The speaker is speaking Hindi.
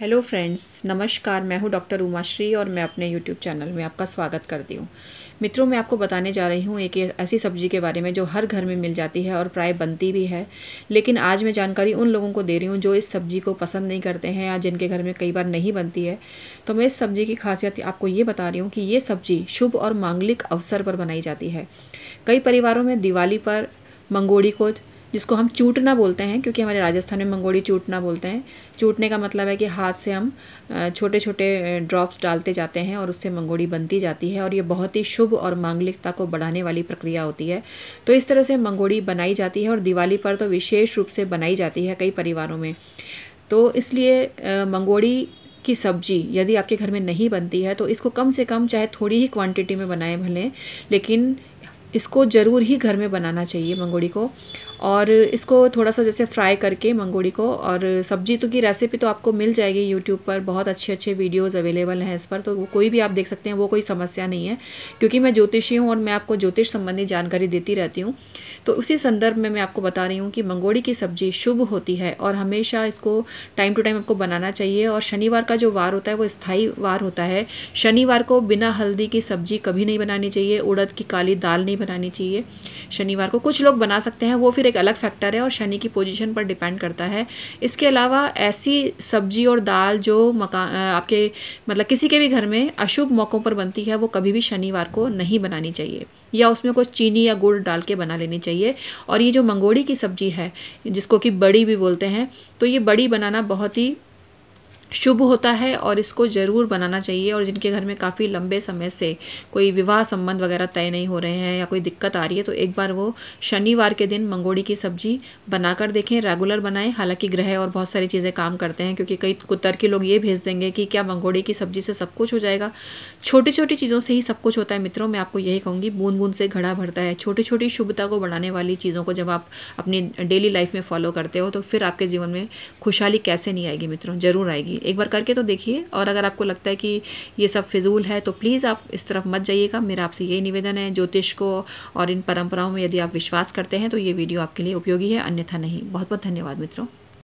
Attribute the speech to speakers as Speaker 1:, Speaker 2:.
Speaker 1: हेलो फ्रेंड्स नमस्कार मैं हूं डॉक्टर उमाश्री और मैं अपने यूट्यूब चैनल में आपका स्वागत करती हूं मित्रों मैं आपको बताने जा रही हूं एक ऐसी सब्जी के बारे में जो हर घर में मिल जाती है और प्राय बनती भी है लेकिन आज मैं जानकारी उन लोगों को दे रही हूं जो इस सब्जी को पसंद नहीं करते हैं या जिनके घर में कई बार नहीं बनती है तो मैं इस सब्जी की खासियत आपको ये बता रही हूँ कि ये सब्जी शुभ और मांगलिक अवसर पर बनाई जाती है कई परिवारों में दिवाली पर मंगोड़ी को जिसको हम चूटना बोलते हैं क्योंकि हमारे राजस्थान में मंगोड़ी चूटना बोलते हैं चूटने का मतलब है कि हाथ से हम छोटे छोटे ड्रॉप्स डालते जाते हैं और उससे मंगोड़ी बनती जाती है और ये बहुत ही शुभ और मांगलिकता को बढ़ाने वाली प्रक्रिया होती है तो इस तरह से मंगोड़ी बनाई जाती है और दिवाली पर तो विशेष रूप से बनाई जाती है कई परिवारों में तो इसलिए मंगोड़ी की सब्जी यदि आपके घर में नहीं बनती है तो इसको कम से कम चाहे थोड़ी ही क्वांटिटी में बनाएं भले लेकिन इसको ज़रूर ही घर में बनाना चाहिए मंगोड़ी को और इसको थोड़ा सा जैसे फ्राई करके मंगोड़ी को और सब्जी तो की रेसिपी तो आपको मिल जाएगी यूट्यूब पर बहुत अच्छे अच्छे वीडियोज़ अवेलेबल हैं इस पर तो वो कोई भी आप देख सकते हैं वो कोई समस्या नहीं है क्योंकि मैं ज्योतिषी हूँ और मैं आपको ज्योतिष संबंधी जानकारी देती रहती हूँ तो उसी संदर्भ में मैं आपको बता रही हूँ कि मंगोड़ी की सब्जी शुभ होती है और हमेशा इसको टाइम टू टाइम आपको बनाना चाहिए और शनिवार का जो वार होता है वो स्थायी वार होता है शनिवार को बिना हल्दी की सब्जी कभी नहीं बनानी चाहिए उड़द की काली दाल नहीं बनानी चाहिए शनिवार को कुछ लोग बना सकते हैं वो फिर फिर एक अलग फैक्टर है और शनि की पोजीशन पर डिपेंड करता है इसके अलावा ऐसी सब्जी और दाल जो मका आपके मतलब किसी के भी घर में अशुभ मौक़ों पर बनती है वो कभी भी शनिवार को नहीं बनानी चाहिए या उसमें कुछ चीनी या गुड़ डाल के बना लेनी चाहिए और ये जो मंगोड़ी की सब्ज़ी है जिसको कि बड़ी भी बोलते हैं तो ये बड़ी बनाना बहुत ही शुभ होता है और इसको ज़रूर बनाना चाहिए और जिनके घर में काफ़ी लंबे समय से कोई विवाह संबंध वगैरह तय नहीं हो रहे हैं या कोई दिक्कत आ रही है तो एक बार वो शनिवार के दिन मंगोड़ी की सब्ज़ी बनाकर देखें रेगुलर बनाएं हालांकि ग्रह और बहुत सारी चीज़ें काम करते हैं क्योंकि कई के लोग ये भेज देंगे कि क्या मंगोड़ी की सब्ज़ी से सब कुछ हो जाएगा छोटी छोटी चीज़ों से ही सब कुछ होता है मित्रों मैं आपको यही कहूँगी बूंद बूंद से घड़ा भरता है छोटी छोटी शुभता को बढ़ाने वाली चीज़ों को जब आप अपनी डेली लाइफ में फॉलो करते हो तो फिर आपके जीवन में खुशहाली कैसे नहीं आएगी मित्रों ज़रूर आएगी एक बार करके तो देखिए और अगर आपको लगता है कि ये सब फिजूल है तो प्लीज़ आप इस तरफ मत जाइएगा मेरा आपसे यही निवेदन है ज्योतिष को और इन परंपराओं में यदि आप विश्वास करते हैं तो ये वीडियो आपके लिए उपयोगी है अन्यथा नहीं बहुत बहुत धन्यवाद मित्रों